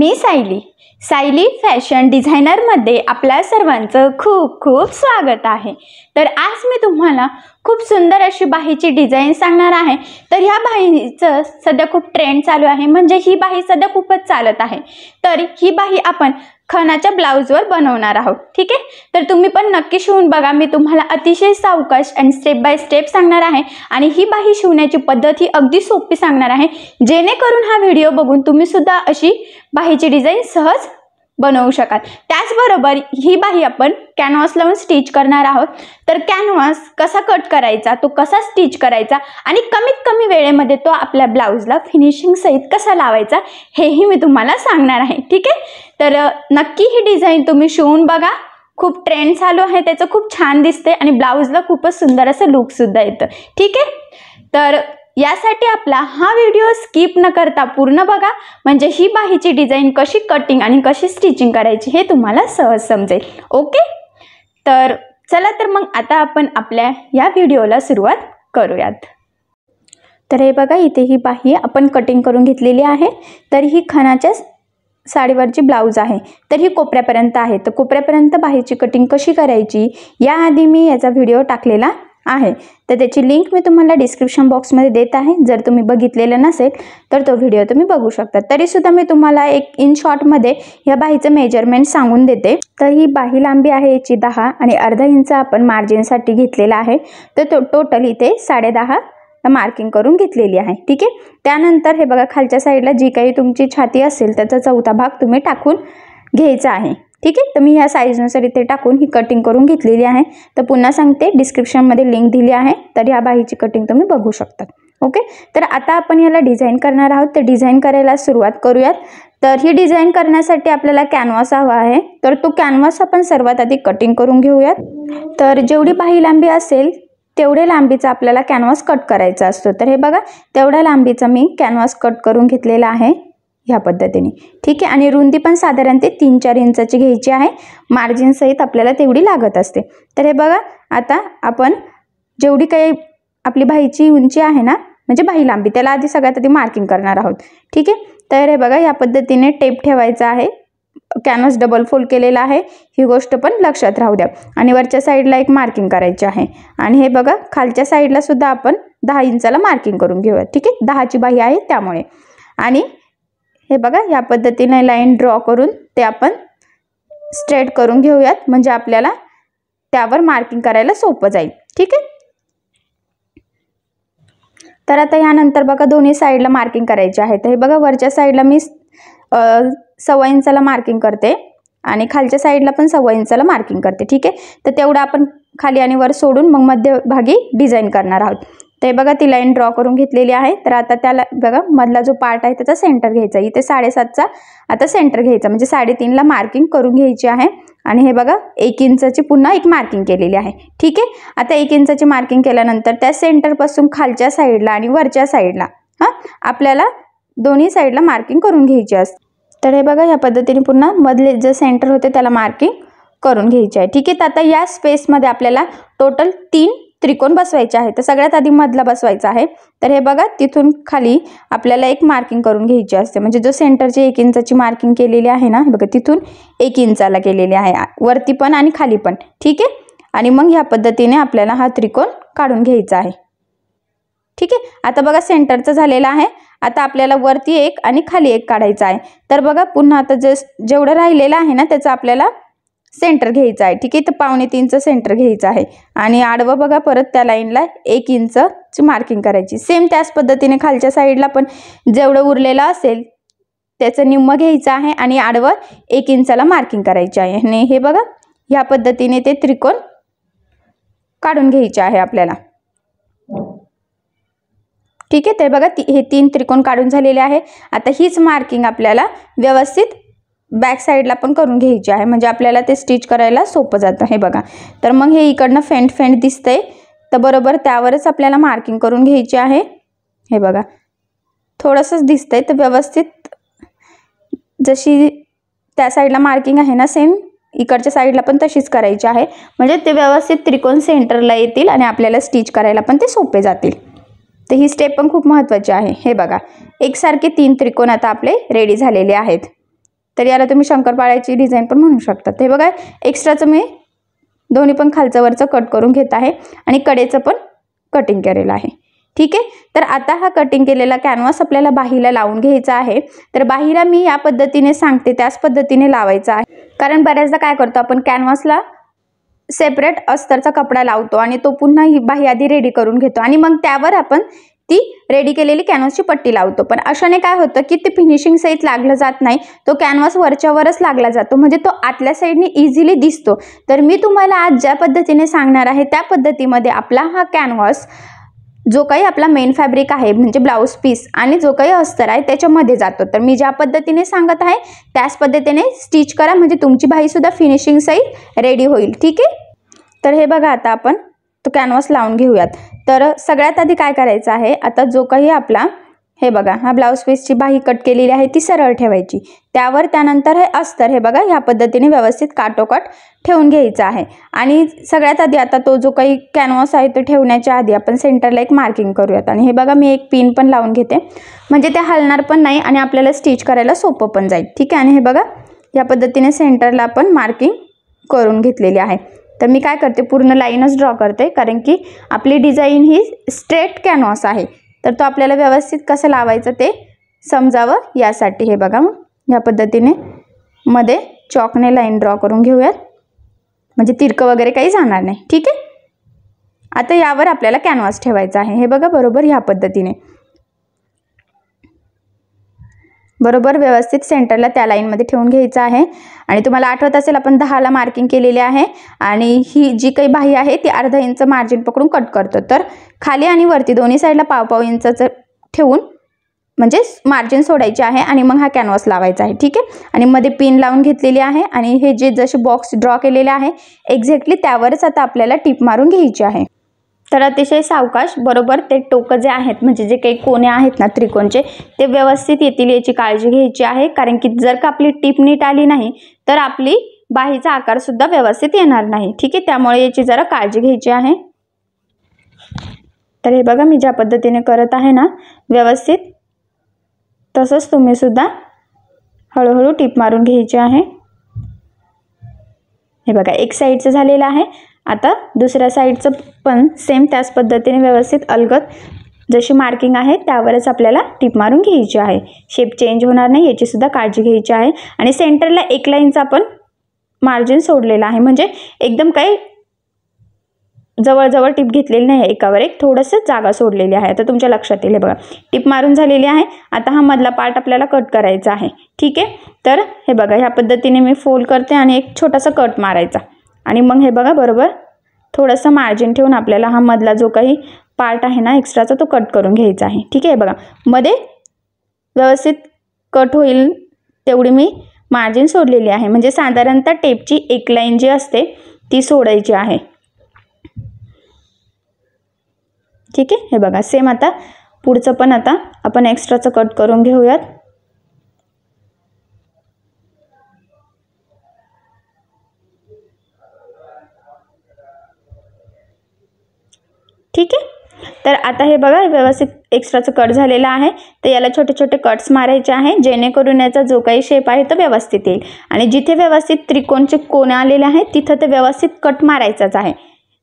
मी Sayali Sayali fashion डिझायनरमध्ये आपल्या सर्वांचं खूप खूप स्वागत आहे तर आज मी तुम्हाला खूप सुंदर अशी बाहीची डिझाईन सांगणार आहे तर ह्या बाहीचं सध्या खूप ट्रेंड चालू आहे म्हणजे ही बाही सध्या खूपच चालत आहे तर ही बाही आपण खणाच्या ब्लाऊजवर बनवणार आहोत ठीक आहे तर तुम्ही पण नक्की शिवून बघा मी तुम्हाला अतिशय सावकाश आणि स्टेप बाय स्टेप सांगणार आहे आणि ही बाही शिवण्याची पद्धत ही अगदी सोपी सांगणार आहे जेणेकरून हा व्हिडिओ बघून तुम्ही सुद्धा अशी बाहीची डिझाईन सहज बनवू शकाल त्याचबरोबर ही बाही आपण कॅनव्हास लावून स्टिच करणार आहोत तर कॅनव्हास कसा कट करायचा तो कसा स्टिच करायचा आणि कमीत कमी वेळेमध्ये तो आपल्या ब्लाऊजला फिनिशिंग सहित कसा लावायचा हेही मी तुम्हाला सांगणार आहे ठीक आहे तर नक्की ही डिझाईन तुम्ही शिवून बघा खूप ट्रेंड चालू आहे त्याचं खूप छान दिसते आणि ब्लाऊजला खूपच सुंदर असं लुकसुद्धा येतं ठीक आहे तर यासाठी आपला हा व्हिडिओ स्किप न करता पूर्ण बघा म्हणजे ही बाहीची डिझाईन कशी कटिंग आणि कशी स्टिचिंग करायची हे तुम्हाला सहज समजेल ओके तर चला तर मग आता आपण आपल्या या व्हिडिओला सुरुवात करूयात तर हे बघा इथे ही बाही आपण कटिंग करून घेतलेली आहे तर ही खणाच्या साडीवरची ब्लाऊज आहे तर ही कोपऱ्यापर्यंत आहे तर कोपऱ्यापर्यंत बाहेरची कटिंग कशी करायची याआधी मी याचा व्हिडिओ टाकलेला आहे तर त्याची लिंक मी तुम्हाला डिस्क्रिप्शन बॉक्समध्ये देत आहे जर तुम्ही बघितलेलं नसेल तर तो व्हिडिओ तुम्ही बघू शकता तरीसुद्धा मी तुम्हाला एक इन शॉर्टमध्ये या बाहीचं मेजरमेंट सांगून देते तर ही बाही लांबी आहे याची दहा आणि अर्धा इंच आपण मार्जिनसाठी घेतलेला आहे तर तो टोटल इथे साडेदहा मार्किंग करून घेतलेली आहे ठीक आहे त्यानंतर हे बघा खालच्या साईडला जी काही तुमची छाती असेल त्याचा चौथा भाग तुम्ही टाकून घ्यायचा आहे ठीक आहे तर मी ह्या साईजनुसार इथे टाकून ही कटिंग करून घेतलेली आहे तर पुन्हा सांगते डिस्क्रिप्शनमध्ये लिंक दिली आहे तर ह्या बाहीची कटिंग तुम्ही बघू शकता ओके तर आता आपण याला डिझाईन करणार आहोत तर डिझाईन करायला सुरुवात करूयात तर ही डिझाईन करण्यासाठी आपल्याला कॅनव्हास हवा आहे तर तो कॅनव्हास आपण सर्वात आधी कटिंग करून घेऊयात तर जेवढी बाही लांबी असेल तेवढे लांबीचा आपल्याला कॅनव्हास कट करायचा असतो तर हे बघा तेवढ्या लांबीचा मी कॅनव्हास कट करून घेतलेला आहे ह्या पद्धतीने ठीक आहे आणि रुंदी पण साधारण ते तीन चार इंचाची घ्यायची आहे मार्जिनसहित आपल्याला तेवढी लागत असते तर हे बघा आता आपण जेवढी काही आपली भाईची उंची आहे ना म्हणजे भाई लांबी त्याला आधी सगळ्यात आधी मार्किंग करणार आहोत ठीक आहे तर हे बघा या पद्धतीने टेप ठेवायचा आहे कॅनव्हस डबल फोल्ड केलेला आहे ही गोष्ट पण लक्षात राहू द्या आणि वरच्या साईडला एक मार्किंग करायची आहे आणि हे बघा खालच्या साईडला सुद्धा आपण दहा इंचाला मार्किंग करून घेऊया ठीक आहे दहाची बाही आहे त्यामुळे आणि हे बघा या पद्धतीने लाईन ड्रॉ करून ते आपण स्ट्रेट करून घेऊयात म्हणजे आपल्याला त्यावर मार्किंग करायला सोपं जाईल ठीक आहे तर आता यानंतर बघा दोन्ही साईडला मार्किंग करायचे आहे तर हे बघा वरच्या साईडला मी सव्वा इंचाला मार्किंग करते आणि खालच्या साईडला पण सव्वा इंचाला मार्किंग करते ठीक आहे तर तेवढं आपण खाली आणि वर सोडून मग मध्यभागी डिझाईन करणार आहोत ते बघा ती लाईन ड्रॉ करून घेतलेली आहे तर आता त्याला बघा मधला जो पार्ट आहे त्याचा सेंटर घ्यायचा इथे साडेसातचा आता सेंटर घ्यायचा म्हणजे साडेतीनला मार्किंग करून घ्यायची आहे आणि हे बघा एक इंचाची पुन्हा एक मार्किंग केलेली आहे ठीक आहे आता एक इंचाची मार्किंग केल्यानंतर त्या सेंटरपासून खालच्या साईडला आणि वरच्या साईडला हां आपल्याला दोन्ही साईडला मार्किंग करून घ्यायची असते तर हे बघा या पद्धतीने पुन्हा मधले जे सेंटर होते त्याला मार्किंग करून घ्यायचे आहे ठीक आहे तर आता या स्पेसमध्ये आपल्याला टोटल तीन त्रिकोण बसवायचे आहे तर सगळ्यात आधी मधला बसवायचा आहे तर हे बघा तिथून खाली आपल्याला एक मार्किंग करून घ्यायची असते म्हणजे जो सेंटरची एक इंचाची मार्किंग केलेली आहे ना बघा तिथून एक इंचाला केलेली आहे वरती पण आणि खाली पण ठीक आहे आणि मग ह्या पद्धतीने आपल्याला हा त्रिकोण काढून घ्यायचा आहे ठीक आहे आता बघा सेंटरचं झालेलं आहे आता आपल्याला वरती एक आणि खाली एक काढायचा आहे तर बघा पुन्हा आता जे जेवढं राहिलेलं आहे ना त्याचं आपल्याला सेंटर घ्यायचं आहे ठीक आहे तर पावणे तीनचं सेंटर घ्यायचं आहे आणि आडवं बघा परत त्या लाईनला एक इंच मार्किंग करायची सेम त्याच पद्धतीने खालच्या साईडला पण जेवढं उरलेलं असेल त्याचं निम्म घ्यायचं आहे आणि आडवं एक इंचाला मार्किंग करायची आहे आणि हे बघा ह्या पद्धतीने ते त्रिकोण काढून घ्यायचे आहे आपल्याला ठीक आहे तर बघा ती हे तीन त्रिकोण काढून झालेले आहे आता हीच मार्किंग आपल्याला व्यवस्थित बॅक साईडला पण करून घ्यायची आहे म्हणजे आपल्याला ते स्टिच करायला सोपं जातं हे बघा तर मग हे इकडनं फेंट फेंट दिसतंय तर बरोबर त्यावरच आपल्याला मार्किंग करून घ्यायची आहे हे बघा थोडंसंच दिसतंय तर व्यवस्थित जशी त्या साईडला मार्किंग आहे ना सेम इकडच्या साईडला पण तशीच करायची आहे म्हणजे ते व्यवस्थित त्रिकोण सेंटरला येतील आणि आपल्याला स्टिच करायला पण ते सोपे जातील तर ही स्टेप पण खूप महत्त्वाची आहे हे बघा एकसारखे तीन त्रिकोण आता आपले रेडी झालेले आहेत तर याला तुम्ही शंकरपाळ्याची डिझाईन पण म्हणू शकता हे बघा एक्स्ट्राचं मी दोन्ही पण खालचं वरचं कट करून घेत आहे आणि कडेचं पण कटिंग केलेलं आहे ठीक आहे तर आता हा कटिंग केलेला कॅनव्हास आपल्याला बाहीला लावून घ्यायचा आहे तर बाहीला मी या पद्धतीने सांगते त्याच पद्धतीने लावायचा आहे कारण बऱ्याचदा काय करतो आपण कॅनव्हासला सेपरेट अस्तरचा कपडा लावतो आणि तो पुन्हा ही आधी रेडी करून घेतो आणि मग त्यावर आपण ती रेडी केलेली कॅनव्हासची पट्टी लावतो पण अशाने काय होतं की ते फिनिशिंग सहित लागलं जात नाही तो कॅनव्हास वरच्यावरच लागला जातो म्हणजे तो आतल्या साईडने इझिली दिसतो तर मी तुम्हाला आज ज्या पद्धतीने सांगणार आहे त्या पद्धतीमध्ये आपला हा कॅनव्हास जो काही आपला मेन फॅब्रिक आहे म्हणजे ब्लाऊज पीस आणि जो काही अस्तर आहे त्याच्यामध्ये जातो तर मी ज्या पद्धतीने सांगत आहे त्याच पद्धतीने स्टिच करा म्हणजे तुमची भाईसुद्धा फिनिशिंग रेडी होईल ठीक आहे तर हे बघा आता आपण तो कॅनव्हास लावून घेऊयात तर सगळ्यात आधी काय करायचं आहे आता जो काही आपला हे बघा हा ब्लाऊज पीसची बाही कट केलेली आहे ती सरळ ठेवायची त्यावर त्यानंतर हे अस्तर हे बघा ह्या पद्धतीने व्यवस्थित काटोकाट ठेवून घ्यायचं आहे आणि सगळ्यात आधी आता तो जो काही कॅनव्हास आहे तो ठेवण्याच्या आधी आपण सेंटरला एक मार्किंग करूयात आणि हे बघा मी एक पिन पण लावून घेते म्हणजे ते हलणार पण नाही आणि आपल्याला स्टिच करायला सोपं पण जाईल ठीक आहे आणि हे बघा या पद्धतीने सेंटरला आपण मार्किंग करून घेतलेली आहे तर मी काय करते पूर्ण लाईनच ड्रॉ करते कारण की आपली डिझाईन ही स्ट्रेट कॅनव्हास आहे तर तो आपल्याला व्यवस्थित कसं लावायचं ते समजावं यासाठी हे बघा मग ह्या पद्धतीने मध्ये चॉकने लाईन ड्रॉ करून घेऊयात म्हणजे तिरकं वगैरे काही जाणार नाही ठीक आहे आता यावर आपल्याला कॅनव्हास ठेवायचा आहे हे बघा बरोबर ह्या पद्धतीने बरोबर व्यवस्थित सेंटरला त्या लाईनमध्ये ठेवून घ्यायचं आहे आणि तुम्हाला आठवत असेल आपण दहाला मार्किंग केलेली आहे आणि ही जी काही बाही आहे ती अर्धा इंच मार्जिन पकडून कट करतो तर खाली आणि वरती दोन्ही साईडला पाव पाव इंच ठेवून म्हणजे मार्जिन सोडायची आहे आणि मग हा कॅनव्हास लावायचा आहे ठीक आहे आणि मध्ये पिन लावून घेतलेली आहे आणि हे जे जसे बॉक्स ड्रॉ केलेले आहे एक्झॅक्टली त्यावरच आता आपल्याला टिप मारून घ्यायची आहे तर अतिशय सावकाश बरोबर ते टोकं जे आहेत म्हणजे जे काही कोणे आहेत ना त्रिकोणचे ते व्यवस्थित येतील याची काळजी घ्यायची आहे कारण की जर का आपली टीप नीट आली नाही तर आपली बाहीचा आकारसुद्धा व्यवस्थित येणार नाही ठीक आहे त्यामुळे याची जरा काळजी घ्यायची आहे तर हे बघा मी ज्या पद्धतीने करत आहे ना व्यवस्थित तसंच तुम्हीसुद्धा हळूहळू टीप मारून घ्यायची आहे हे बघा एक साईडचं झालेलं आहे आता दुसऱ्या साईडचं पण सेम त्याच पद्धतीने व्यवस्थित अलगत जशी मार्किंग आहे त्यावरच आपल्याला टिप मारून घ्यायची आहे शेप चेंज होणार नाही याचीसुद्धा काळजी घ्यायची आहे आणि सेंटरला एक लाईनचा आपण मार्जिन सोडलेला आहे म्हणजे एकदम काही जवळजवळ टिप घेतलेली नाही आहे एकावर एक थोडंसं जागा सोडलेली आहे आता तुमच्या लक्षात येईल बघा टिप मारून झालेली आहे आता हा मधला पार्ट आपल्याला कट करायचा आहे ठीक आहे तर हे बघा ह्या पद्धतीने मी फोल्ड करते आणि एक छोटासा कट मारायचा आणि मग हे बघा बरोबर थोडंसं मार्जिन ठेवून आपल्याला हा मधला जो काही पार्ट आहे ना एक्स्ट्राचा तो कट करून घ्यायचा आहे ठीक आहे बघा मध्ये व्यवस्थित कट होईल तेवढी मी मार्जिन सोडलेली आहे म्हणजे साधारणतः टेपची एक लाईन जी असते ती सोडायची आहे ठीक आहे हे बघा सेम आता पुढचं पण आता आपण एक्स्ट्राचं कट करून घेऊयात ठीक आहे तर आता हे बघा व्यवस्थित एक्स्ट्राचं कट झालेला आहे तर याला छोटे छोटे कट्स मारायचे आहे जेणेकरून याचा जो काही शेप आहे तो व्यवस्थित येईल आणि जिथे व्यवस्थित त्रिकोणचे कोण आलेले आहे तिथं ते व्यवस्थित कट मारायचाच आहे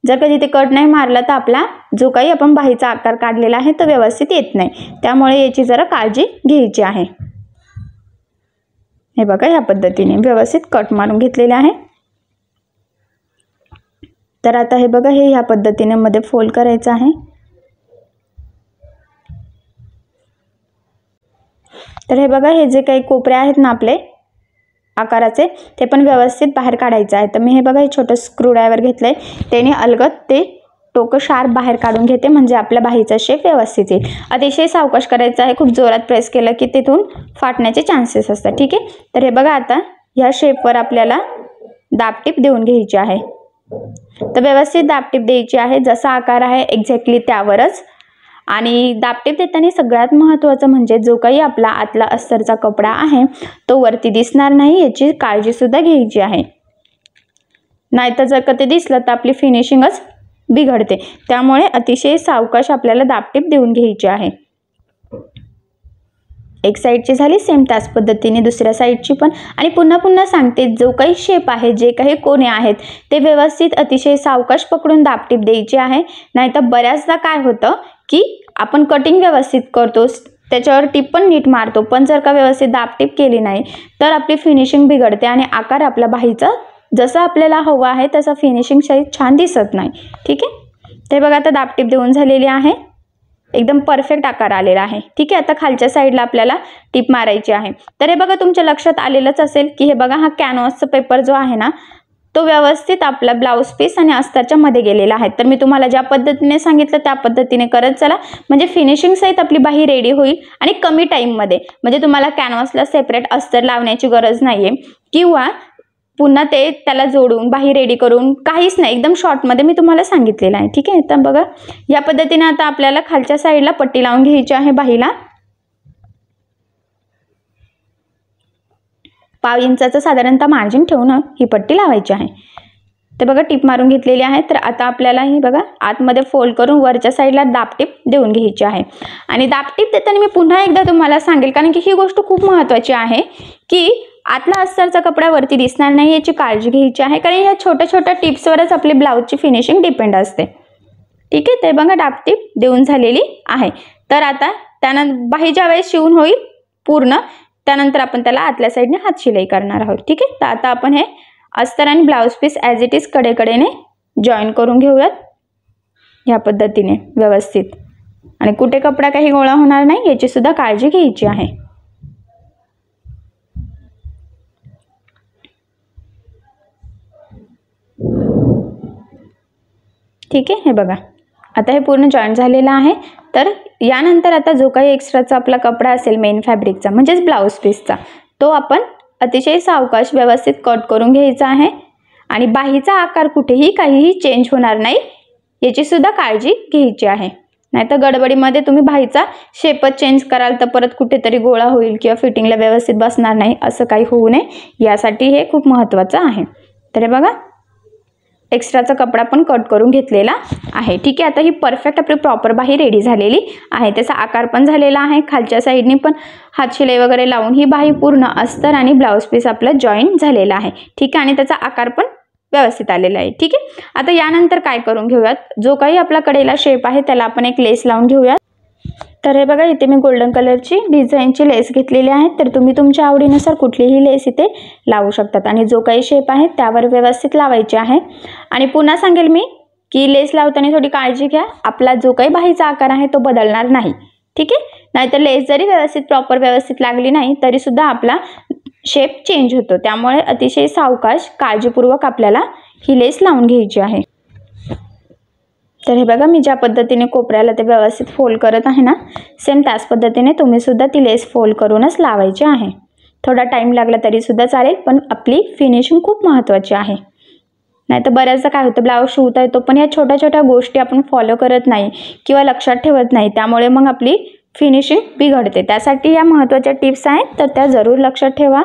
जर का तिथे कट नाही मारला तर आपला जो काही आपण बाहीचा आकार काढलेला आहे तो व्यवस्थित येत नाही त्यामुळे याची जरा काळजी घ्यायची आहे हे बघा या पद्धतीने व्यवस्थित कट मारून घेतलेले आहे तर आता हे बघा हे ह्या पद्धतीने मध्ये फोल्ड करायचं आहे तर हे बघा हे जे काही कोपरे आहेत ना आपले आकाराचे ते पण व्यवस्थित बाहेर काढायचं आहे तर मी हे बघा हे छोटं स्क्रूड्रायव्हर घेतलं आहे त्याने अलगत ते टोकं शार्प बाहेर काढून घेते म्हणजे आपल्या बाहीचा शेप व्यवस्थित येईल अतिशय सावकाश करायचा आहे खूप जोरात प्रेस केलं की तिथून फाटण्याचे चान्सेस असतात ठीक आहे तर हे बघा आता ह्या शेपवर आपल्याला दाबटीप देऊन घ्यायची आहे तर व्यवस्थित दापटीप द्यायची आहे जसा आकार आहे एक्झॅक्टली त्यावरच आणि दापटीप देताना सगळ्यात महत्त्वाचं म्हणजे जो काही आपला आतला अस्तरचा कपडा आहे तो वरती दिसणार नाही याची काळजीसुद्धा घ्यायची आहे नाहीतर जर का ते दिसलं तर आपली फिनिशिंगच बिघडते त्यामुळे अतिशय सावकाश आपल्याला दापटीप देऊन घ्यायची आहे एक साईडची झाली सेम त्याच पद्धतीने दुसऱ्या साईडची पण आणि पुन्हा पुन्हा सांगते जो काही शेप आहे जे काही कोणे आहेत ते व्यवस्थित अतिशय सावकाश पकडून दापटीप द्यायची आहे नाहीतर बऱ्याचदा काय होतं की आपण कटिंग व्यवस्थित करतो त्याच्यावर टीप पण नीट मारतो पण जर का व्यवस्थित दापटीप केली नाही तर आपली फिनिशिंग बिघडते आणि आकार आपल्या बाहीचा जसं आपल्याला हवा आहे तसा फिनिशिंग साईज छान दिसत नाही ठीक आहे ते बघा आता दापटीप देऊन झालेली आहे एकदम परफेक्ट आकार आलेला आहे ठीक आहे आता खालच्या साईडला आपल्याला टीप मारायची आहे तर हे बघा तुमच्या लक्षात आलेलंच असेल की हे बघा हा कॅनव्हासचा पेपर जो आहे ना तो व्यवस्थित आपला ब्लाऊज पीस आणि अस्तरच्या मध्ये गेलेला आहे तर मी तुम्हाला ज्या पद्धतीने सांगितलं त्या पद्धतीने करत चला म्हणजे फिनिशिंग सहित आपली बाही रेडी होईल आणि कमी टाईममध्ये म्हणजे तुम्हाला कॅनव्हासला सेपरेट अस्तर लावण्याची गरज नाहीये किंवा पुन्हा ते त्याला जोडून बाही रेडी करून काहीच नाही एकदम शॉर्टमध्ये मी तुम्हाला सांगितलेलं आहे ठीक आहे तर बघा या पद्धतीने आता आपल्याला खालच्या साईडला पट्टी लावून घ्यायची आहे बाहीला पाव इंचाचं साधारणतः मार्जिन ठेवून ही पट्टी लावायची आहे तर बघा टीप मारून घेतलेली आहे तर आता आपल्याला ही बघा आतमध्ये फोल्ड करून वरच्या साईडला दाबटीप देऊन घ्यायची आहे आणि दाबटीप देताना मी पुन्हा एकदा तुम्हाला सांगेल कारण की ही गोष्ट खूप महत्त्वाची आहे की आतला अस्तरचा कपडा वरती दिसणार नाही याची काळजी घ्यायची आहे कारण या छोट्या छोट्या टिप्सवरच आपली ब्लाऊजची फिनिशिंग डिपेंड असते ठीक आहे ते बघा डापटीप देऊन झालेली आहे तर आता त्यानंतर बाही ज्या वेळेस शिवून होईल पूर्ण त्यानंतर आपण त्याला आतल्या साईडने हात शिलाई करणार आहोत ठीक आहे तर आता आपण हे अस्तर आणि blouse piece as it is कडेकडेने जॉईन करून घेऊयात ह्या पद्धतीने व्यवस्थित आणि कुठे कपडा काही गोळा होणार नाही याचीसुद्धा काळजी घ्यायची आहे ठीक आहे हे बघा आता हे पूर्ण जॉईंट झालेलं आहे तर यानंतर आता जो काही एक्स्ट्राचा आपला कपडा असेल मेन फॅब्रिकचा म्हणजेच ब्लाऊज पीसचा तो आपण अतिशय सावकाश व्यवस्थित कट करून घ्यायचा आहे आणि बाहीचा आकार कुठेही काहीही चेंज होणार नाही याचीसुद्धा काळजी घ्यायची आहे नाहीतर गडबडीमध्ये तुम्ही बाहीचा शेपच चेंज कराल तर परत कुठेतरी गोळा होईल किंवा फिटिंगला व्यवस्थित बसणार नाही असं काही होऊ नये यासाठी हे खूप महत्त्वाचं आहे तर हे बघा एक्स्ट्राचा कपडा पण कट करून घेतलेला आहे ठीक आहे आता ही परफेक्ट आपली प्रॉपर बाही रेडी झालेली आहे त्याचा आकार पण झालेला आहे खालच्या साईडने पण हातशिलाई वगैरे लावून ही बाही पूर्ण अस्तर आणि ब्लाऊज पीस आपला जॉईन झालेला आहे ठीक आहे आणि त्याचा आकार पण व्यवस्थित आलेला आहे ठीक आहे आता यानंतर काय करून घेऊयात जो काही आपला कडेला शेप आहे त्याला आपण एक लेस लावून घेऊयात तर हे बघा इथे मी गोल्डन कलरची डिझाईनची लेस घेतलेली आहे तर तुम्ही तुमच्या आवडीनुसार कुठलीही लेस इथे लावू शकतात आणि जो काही शेप आहे त्यावर व्यवस्थित लावायची आहे आणि पुन्हा सांगेल मी की लेस लावताना थोडी काळजी घ्या आपला जो काही बाहीचा आकार आहे तो बदलणार नाही ठीक आहे नाहीतर लेस जरी व्यवस्थित प्रॉपर व्यवस्थित लागली नाही तरीसुद्धा आपला शेप चेंज होतो त्यामुळे अतिशय सावकाश काळजीपूर्वक आपल्याला ही लेस लावून घ्यायची आहे तर हे बघा मी ज्या पद्धतीने कोपऱ्याला ते व्यवस्थित फोल्ड करत आहे ना सेम त्याच पद्धतीने तुम्हीसुद्धा ती लेस फोल्ड करूनच लावायची आहे थोडा टाईम लागला तरीसुद्धा चालेल पण आपली फिनिशिंग खूप महत्त्वाची आहे नाही तर बऱ्याचदा काय होतं ब्लाऊज शिवता येतो पण या छोट्या छोट्या गोष्टी आपण फॉलो करत नाही किंवा लक्षात ठेवत नाही त्यामुळे मग आपली फिनिशिंग बिघडते त्यासाठी या महत्त्वाच्या टिप्स आहेत तर त्या जरूर लक्षात ठेवा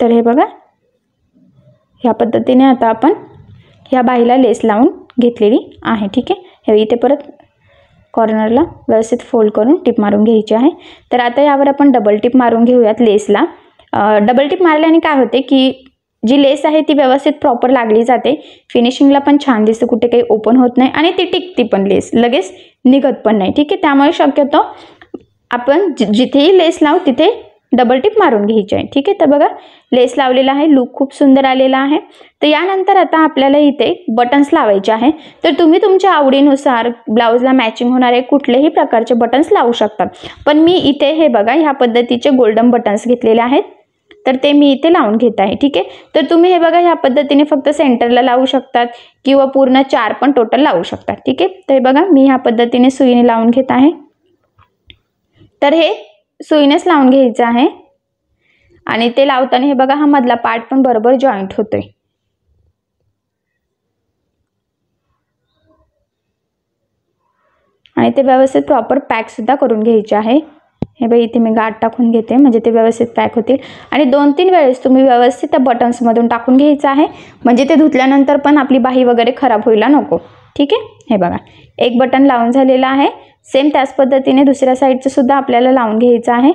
तर हे बघा ह्या पद्धतीने आता आपण ह्या बाईला लेस लावून घेतलेली आहे ठीक आहे हे इथे परत कॉर्नरला व्यवस्थित फोल्ड करून टिप मारून घ्यायची आहे तर आता यावर आपण डबल टिप मारून घेऊयात लेसला डबल टिप मारल्याने काय होते की जी लेस आहे ती व्यवस्थित प्रॉपर लागली जाते फिनिशिंगला पण छान दिसतं कुठे काही ओपन होत नाही आणि ती टिकती पण लेस लगेच निघत पण नाही ठीक आहे त्यामुळे शक्यतो आपण जिथेही लेस लावू तिथे डबल टिप मारून घ्यायची आहे ठीक आहे तर बघा लेस लावलेला आहे लूक खूप सुंदर आलेला आहे तर यानंतर आता आपल्याला इथे बटन्स लावायचे आहे तर तुम्ही तुमच्या आवडीनुसार ब्लाऊजला मॅचिंग होणारे कुठलेही प्रकारचे बटन्स लावू शकता पण मी इथे हे बघा ह्या पद्धतीचे गोल्डन बटन्स घेतलेले आहेत तर ते मी इथे लावून घेत आहे ठीक आहे तर तुम्ही हे बघा ह्या पद्धतीने फक्त सेंटरला लावू शकतात किंवा पूर्ण चार पण टोटल लावू शकतात ठीक आहे तर बघा मी ह्या पद्धतीने सुईने लावून घेत आहे तर हे सुईनेच लावून घ्यायचं आहे आणि ते लावताना हे बघा हा मधला पार्ट पण बरोबर जॉईंट होतोय आणि ते व्यवस्थित प्रॉपर पॅकसुद्धा करून घ्यायचे आहे हे बघा इथे मी गाठ टाकून घेते म्हणजे ते व्यवस्थित पॅक होतील आणि दोन तीन वेळेस तुम्ही व्यवस्थित त्या बटन्समधून टाकून घ्यायचं आहे म्हणजे ते धुतल्यानंतर पण आपली बाही वगैरे खराब होईला नको ठीक आहे हे बघा एक बटन लावून झालेलं आहे सेम त्याच पद्धतीने दुसऱ्या साईडचं सुद्धा आपल्याला लावून घ्यायचं आहे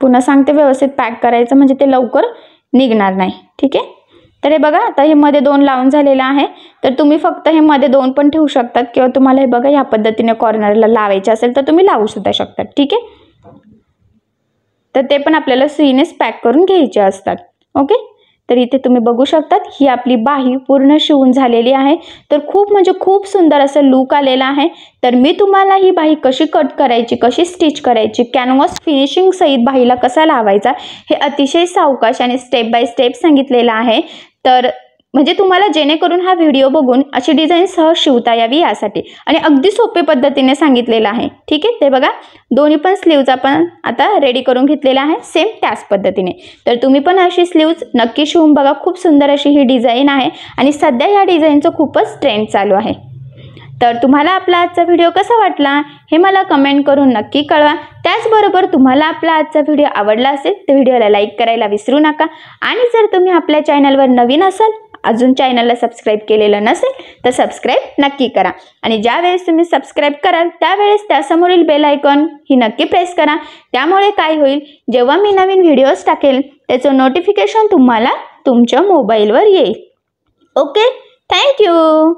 पुन्हा सांगते व्यवस्थित पॅक करायचं म्हणजे ते लवकर निघणार नाही ठीक आहे तर हे बघा आता हे मध्ये दोन लावून झालेलं आहे तर तुम्ही फक्त हे मध्ये दोन पण ठेवू शकतात किंवा तुम्हाला हे बघा या पद्धतीने कॉर्नरला लावायचे असेल तर तुम्ही लावू सुद्धा शकतात ठीक आहे तर ते पण आपल्याला सुईनेच पॅक करून घ्यायचे असतात ओके तर इथे तुम्ही बघू शकतात ही आपली बाही पूर्ण शिवून झालेली आहे तर खूप म्हणजे खूप सुंदर असं लूक आलेला आहे तर मी तुम्हाला ही बाही कशी कट करायची कशी स्टिच करायची कॅनव्हास फिनिशिंग सहित बाहीला कसा लावायचा हे अतिशय सावकाश आणि स्टेप बाय स्टेप सांगितलेलं आहे तर म्हणजे तुम्हाला जेणेकरून हा व्हिडिओ बघून अशी डिझाईन सहज शिवता यावी यासाठी आणि अगदी सोपे पद्धतीने सांगितलेलं आहे ठीक आहे ते बघा दोन्ही पण स्लीव्ज आपण आता रेडी करून घेतलेला आहे सेम त्याच पद्धतीने तर तुम्ही पण अशी स्लीव्ज नक्की शिवून बघा खूप सुंदर अशी ही डिझाईन आहे आणि सध्या या डिझाईनचं खूपच ट्रेंड चालू आहे तर तुम्हाला आपला आजचा व्हिडिओ कसा वाटला हे मला कमेंट करून नक्की कळवा त्याचबरोबर तुम्हाला आपला आजचा व्हिडिओ आवडला असेल तर व्हिडिओला लाईक करायला विसरू नका आणि जर तुम्ही आपल्या चॅनलवर नवीन असाल अजून चॅनलला सबस्क्राईब केलेलं नसेल तर सबस्क्राईब नक्की करा आणि ज्यावेळेस तुम्ही सबस्क्राईब कराल त्यावेळेस त्यासमोरील बेल आयकॉन ही नक्की प्रेस करा त्यामुळे काय होईल जेव्हा मी नवीन व्हिडिओज टाकेल त्याचं नोटिफिकेशन तुम्हाला तुमच्या मोबाईलवर येईल ओके थँक्यू